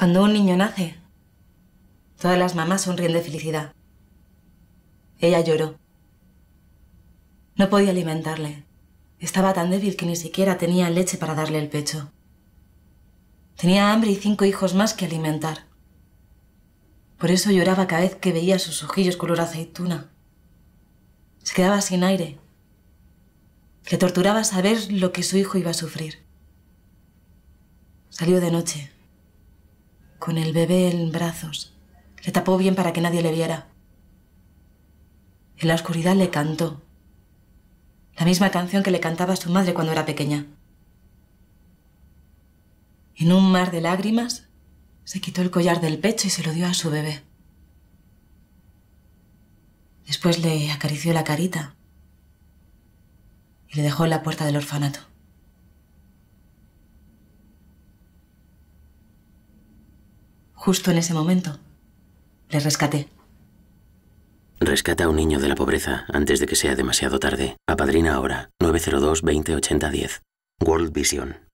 Cuando un niño nace, todas las mamás sonríen de felicidad. Ella lloró. No podía alimentarle. Estaba tan débil que ni siquiera tenía leche para darle el pecho. Tenía hambre y cinco hijos más que alimentar. Por eso lloraba cada vez que veía sus ojillos color aceituna. Se quedaba sin aire. Le torturaba saber lo que su hijo iba a sufrir. Salió de noche con el bebé en brazos. Le tapó bien para que nadie le viera. En la oscuridad le cantó. La misma canción que le cantaba su madre cuando era pequeña. En un mar de lágrimas, se quitó el collar del pecho y se lo dio a su bebé. Después le acarició la carita y le dejó en la puerta del orfanato. justo en ese momento. Le rescaté. Rescata a un niño de la pobreza antes de que sea demasiado tarde. Apadrina ahora. 902 208010. 10. World Vision.